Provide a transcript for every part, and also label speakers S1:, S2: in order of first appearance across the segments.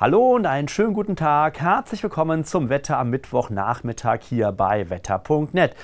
S1: Hallo und einen schönen guten Tag. Herzlich willkommen zum Wetter am Mittwochnachmittag hier bei wetter.net.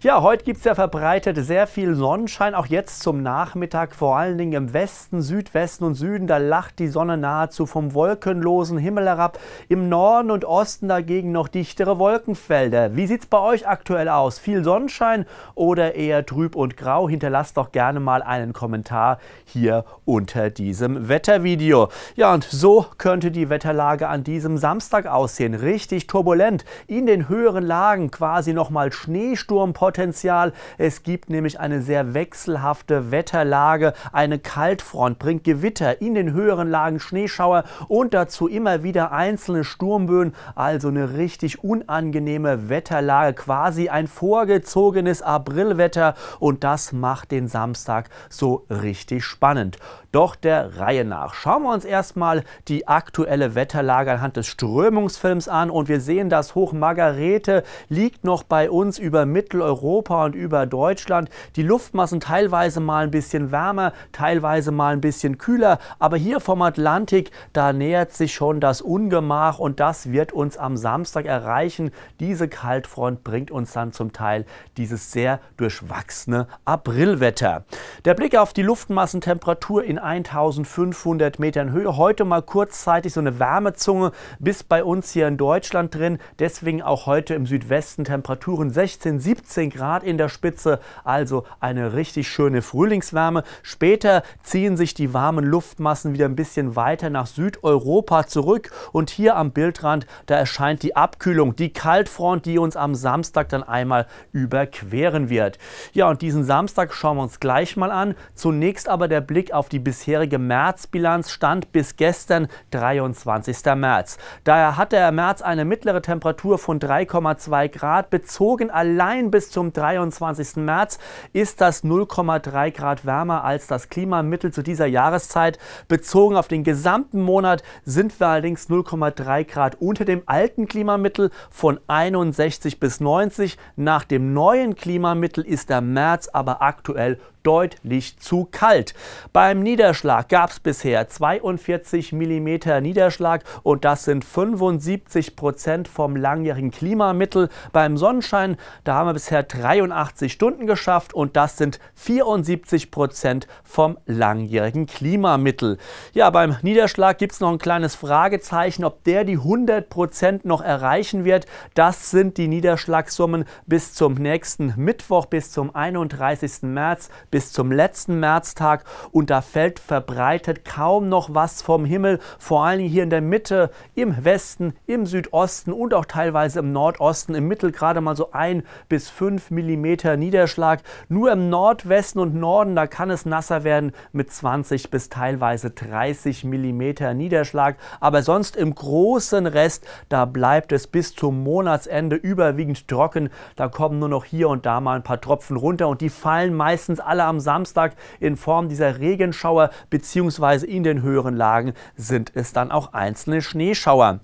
S1: Ja, heute gibt es ja verbreitet sehr viel Sonnenschein, auch jetzt zum Nachmittag, vor allen Dingen im Westen, Südwesten und Süden. Da lacht die Sonne nahezu vom wolkenlosen Himmel herab. Im Norden und Osten dagegen noch dichtere Wolkenfelder. Wie sieht es bei euch aktuell aus? Viel Sonnenschein oder eher trüb und grau? Hinterlasst doch gerne mal einen Kommentar hier unter diesem Wettervideo. Ja, und so könnte die Wetterlage an diesem Samstag aussehen. Richtig turbulent. In den höheren Lagen quasi nochmal Schneesturm Wetterpotenzial. Es gibt nämlich eine sehr wechselhafte Wetterlage. Eine Kaltfront bringt Gewitter, in den höheren Lagen Schneeschauer und dazu immer wieder einzelne Sturmböen. Also eine richtig unangenehme Wetterlage, quasi ein vorgezogenes Aprilwetter und das macht den Samstag so richtig spannend. Doch der Reihe nach. Schauen wir uns erstmal die aktuelle Wetterlage anhand des Strömungsfilms an und wir sehen, dass Hoch Margarete liegt noch bei uns über Mitteleuropa Europa und über Deutschland. Die Luftmassen teilweise mal ein bisschen wärmer, teilweise mal ein bisschen kühler, aber hier vom Atlantik, da nähert sich schon das Ungemach und das wird uns am Samstag erreichen. Diese Kaltfront bringt uns dann zum Teil dieses sehr durchwachsene Aprilwetter. Der Blick auf die Luftmassentemperatur in 1500 Metern Höhe. Heute mal kurzzeitig so eine Wärmezunge bis bei uns hier in Deutschland drin. Deswegen auch heute im Südwesten Temperaturen 16, 17 18 Grad in der Spitze, also eine richtig schöne Frühlingswärme. Später ziehen sich die warmen Luftmassen wieder ein bisschen weiter nach Südeuropa zurück und hier am Bildrand, da erscheint die Abkühlung, die Kaltfront, die uns am Samstag dann einmal überqueren wird. Ja, und diesen Samstag schauen wir uns gleich mal an. Zunächst aber der Blick auf die bisherige Märzbilanz stand bis gestern 23. März. Daher hat der März eine mittlere Temperatur von 3,2 Grad bezogen allein bis zur zum 23. März ist das 0,3 Grad wärmer als das Klimamittel zu dieser Jahreszeit. Bezogen auf den gesamten Monat sind wir allerdings 0,3 Grad unter dem alten Klimamittel von 61 bis 90. Nach dem neuen Klimamittel ist der März aber aktuell deutlich zu kalt. Beim Niederschlag gab es bisher 42 mm Niederschlag und das sind 75 Prozent vom langjährigen Klimamittel. Beim Sonnenschein, da haben wir bisher 83 Stunden geschafft und das sind 74 Prozent vom langjährigen Klimamittel. Ja, beim Niederschlag gibt es noch ein kleines Fragezeichen, ob der die 100 Prozent noch erreichen wird. Das sind die Niederschlagssummen bis zum nächsten Mittwoch, bis zum 31. März, bis bis zum letzten Märztag und da fällt verbreitet kaum noch was vom Himmel, vor allem hier in der Mitte, im Westen, im Südosten und auch teilweise im Nordosten, im Mittel gerade mal so ein bis fünf Millimeter Niederschlag. Nur im Nordwesten und Norden, da kann es nasser werden mit 20 bis teilweise 30 Millimeter Niederschlag, aber sonst im großen Rest, da bleibt es bis zum Monatsende überwiegend trocken. Da kommen nur noch hier und da mal ein paar Tropfen runter und die fallen meistens alle alle am Samstag in Form dieser Regenschauer bzw. in den höheren Lagen sind es dann auch einzelne Schneeschauer.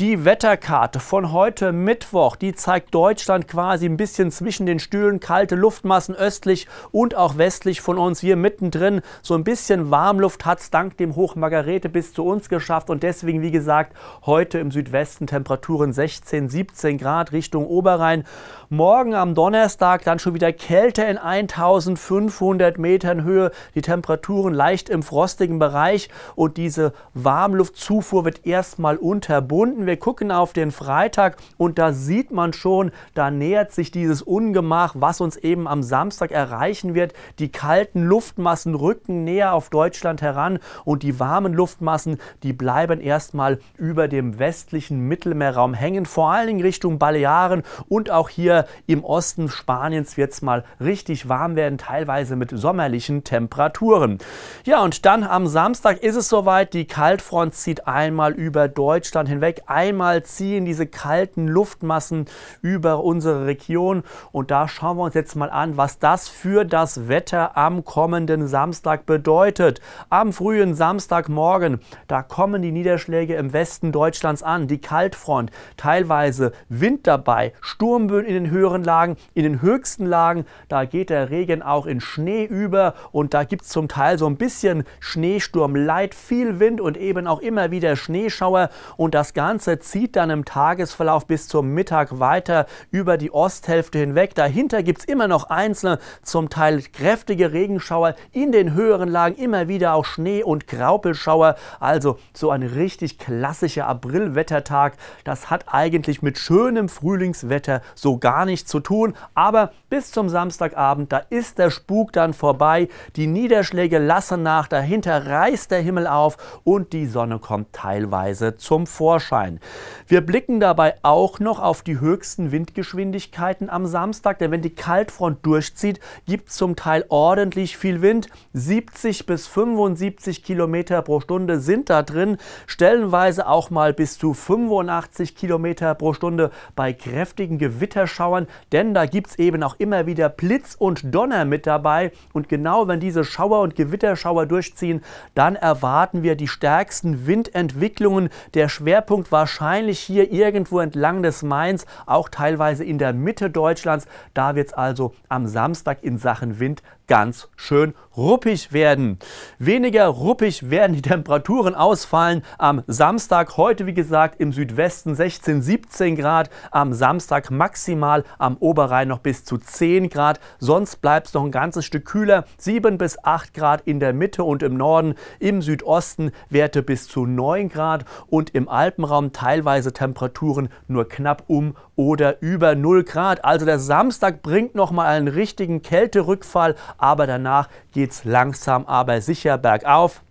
S1: Die Wetterkarte von heute Mittwoch, die zeigt Deutschland quasi ein bisschen zwischen den Stühlen, kalte Luftmassen östlich und auch westlich von uns. Wir mittendrin, so ein bisschen Warmluft hat es dank dem Hoch Margarete bis zu uns geschafft und deswegen, wie gesagt, heute im Südwesten Temperaturen 16, 17 Grad Richtung Oberrhein. Morgen am Donnerstag dann schon wieder Kälte in 1005 500 Metern Höhe, die Temperaturen leicht im frostigen Bereich und diese Warmluftzufuhr wird erstmal unterbunden. Wir gucken auf den Freitag und da sieht man schon, da nähert sich dieses Ungemach, was uns eben am Samstag erreichen wird. Die kalten Luftmassen rücken näher auf Deutschland heran und die warmen Luftmassen, die bleiben erstmal über dem westlichen Mittelmeerraum hängen, vor allen Dingen Richtung Balearen und auch hier im Osten Spaniens wird es mal richtig warm werden, teilweise teilweise mit sommerlichen Temperaturen. Ja, und dann am Samstag ist es soweit. Die Kaltfront zieht einmal über Deutschland hinweg. Einmal ziehen diese kalten Luftmassen über unsere Region. Und da schauen wir uns jetzt mal an, was das für das Wetter am kommenden Samstag bedeutet. Am frühen Samstagmorgen, da kommen die Niederschläge im Westen Deutschlands an. Die Kaltfront, teilweise Wind dabei, Sturmböen in den höheren Lagen, in den höchsten Lagen. Da geht der Regen auch in Schnee über und da gibt es zum Teil so ein bisschen Schneesturm Leid, viel Wind und eben auch immer wieder Schneeschauer und das Ganze zieht dann im Tagesverlauf bis zum Mittag weiter über die Osthälfte hinweg. Dahinter gibt es immer noch einzelne, zum Teil kräftige Regenschauer, in den höheren Lagen immer wieder auch Schnee und Graupelschauer, also so ein richtig klassischer Aprilwettertag. Das hat eigentlich mit schönem Frühlingswetter so gar nichts zu tun, aber bis zum Samstagabend, da ist der Spur Zug dann vorbei, die Niederschläge lassen nach, dahinter reißt der Himmel auf und die Sonne kommt teilweise zum Vorschein. Wir blicken dabei auch noch auf die höchsten Windgeschwindigkeiten am Samstag, denn wenn die Kaltfront durchzieht, gibt es zum Teil ordentlich viel Wind. 70 bis 75 Kilometer pro Stunde sind da drin, stellenweise auch mal bis zu 85 Kilometer pro Stunde bei kräftigen Gewitterschauern, denn da gibt es eben auch immer wieder Blitz und Donner mit dabei vorbei und genau wenn diese Schauer und Gewitterschauer durchziehen, dann erwarten wir die stärksten Windentwicklungen. Der Schwerpunkt wahrscheinlich hier irgendwo entlang des Mains, auch teilweise in der Mitte Deutschlands. Da wird es also am Samstag in Sachen Wind ganz schön ruppig werden. Weniger ruppig werden die Temperaturen ausfallen am Samstag. Heute, wie gesagt, im Südwesten 16, 17 Grad. Am Samstag maximal am Oberrhein noch bis zu 10 Grad. Sonst bleibt es noch ein ganzes ganzes Stück kühler, 7 bis 8 Grad in der Mitte und im Norden, im Südosten Werte bis zu 9 Grad und im Alpenraum teilweise Temperaturen nur knapp um oder über 0 Grad. Also der Samstag bringt nochmal einen richtigen Kälterückfall, aber danach geht es langsam aber sicher bergauf.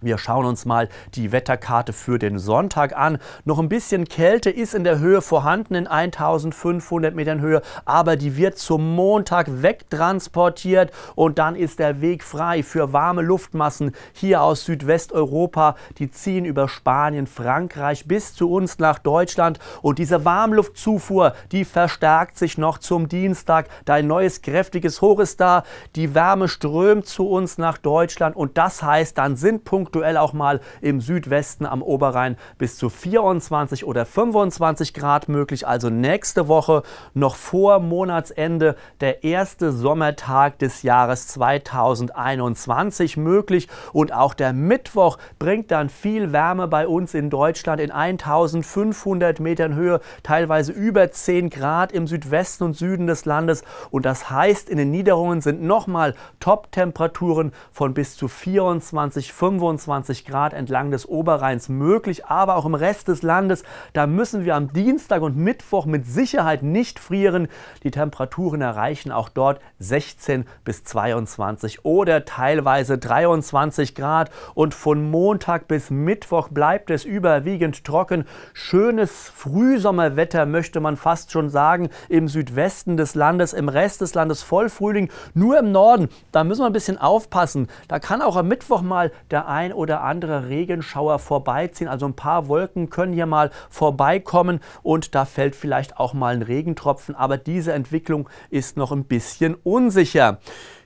S1: Wir schauen uns mal die Wetterkarte für den Sonntag an. Noch ein bisschen Kälte ist in der Höhe vorhanden, in 1500 Metern Höhe, aber die wird zum Montag wegtransportiert und dann ist der Weg frei für warme Luftmassen hier aus Südwesteuropa. Die ziehen über Spanien, Frankreich bis zu uns nach Deutschland und diese Warmluftzufuhr, die verstärkt sich noch zum Dienstag. Dein neues kräftiges Hoch ist da, die Wärme strömt zu uns nach Deutschland und das heißt, dann sind Punkte punktuell auch mal im Südwesten am Oberrhein bis zu 24 oder 25 Grad möglich. Also nächste Woche noch vor Monatsende der erste Sommertag des Jahres 2021 möglich. Und auch der Mittwoch bringt dann viel Wärme bei uns in Deutschland in 1500 Metern Höhe, teilweise über 10 Grad im Südwesten und Süden des Landes. Und das heißt, in den Niederungen sind nochmal Top-Temperaturen von bis zu 24, 25 24 Grad entlang des Oberrheins möglich, aber auch im Rest des Landes. Da müssen wir am Dienstag und Mittwoch mit Sicherheit nicht frieren. Die Temperaturen erreichen auch dort 16 bis 22 oder teilweise 23 Grad. Und von Montag bis Mittwoch bleibt es überwiegend trocken. Schönes Frühsommerwetter möchte man fast schon sagen im Südwesten des Landes, im Rest des Landes Vollfrühling. Nur im Norden, da müssen wir ein bisschen aufpassen. Da kann auch am Mittwoch mal der ein ein oder andere Regenschauer vorbeiziehen. Also ein paar Wolken können hier mal vorbeikommen und da fällt vielleicht auch mal ein Regentropfen. Aber diese Entwicklung ist noch ein bisschen unsicher.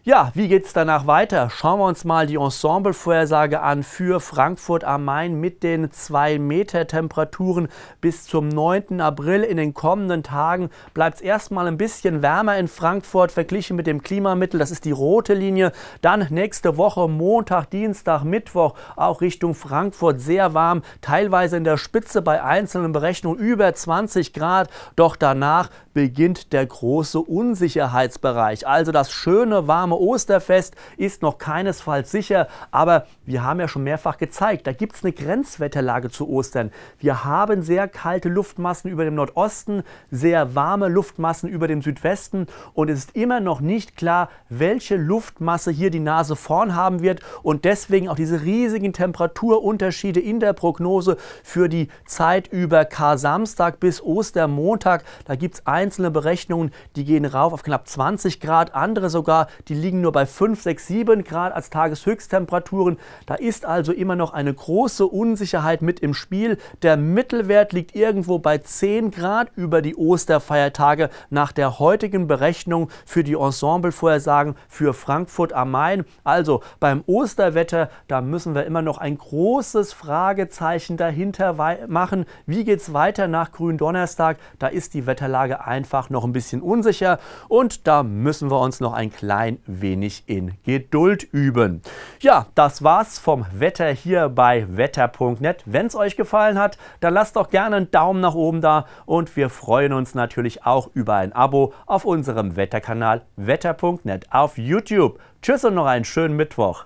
S1: Ja, wie geht es danach weiter? Schauen wir uns mal die Ensemble-Vorhersage an für Frankfurt am Main mit den 2-Meter-Temperaturen bis zum 9. April. In den kommenden Tagen bleibt es erstmal ein bisschen wärmer in Frankfurt verglichen mit dem Klimamittel. Das ist die rote Linie. Dann nächste Woche Montag, Dienstag, Mittwoch auch Richtung Frankfurt sehr warm. Teilweise in der Spitze bei einzelnen Berechnungen über 20 Grad. Doch danach beginnt der große Unsicherheitsbereich. Also das schöne warme Teilnahme Osterfest ist noch keinesfalls sicher, aber wir haben ja schon mehrfach gezeigt, da gibt es eine Grenzwetterlage zu Ostern. Wir haben sehr kalte Luftmassen über dem Nordosten, sehr warme Luftmassen über dem Südwesten und es ist immer noch nicht klar, welche Luftmasse hier die Nase vorn haben wird und deswegen auch diese riesigen Temperaturunterschiede in der Prognose für die Zeit über Kar-Samstag bis Ostermontag. Da gibt es einzelne Berechnungen, die gehen rauf auf knapp 20 Grad, andere sogar, die liegen nur bei 5, 6, 7 Grad als Tageshöchsttemperaturen. Da ist also immer noch eine große Unsicherheit mit im Spiel. Der Mittelwert liegt irgendwo bei 10 Grad über die Osterfeiertage nach der heutigen Berechnung für die Ensemblevorhersagen für Frankfurt am Main. Also beim Osterwetter, da müssen wir immer noch ein großes Fragezeichen dahinter machen. Wie geht es weiter nach Gründonnerstag? Da ist die Wetterlage einfach noch ein bisschen unsicher und da müssen wir uns noch ein klein wenig in Geduld üben. Ja, das war's vom Wetter hier bei wetter.net. Wenn es euch gefallen hat, dann lasst doch gerne einen Daumen nach oben da und wir freuen uns natürlich auch über ein Abo auf unserem Wetterkanal wetter.net auf YouTube. Tschüss und noch einen schönen Mittwoch.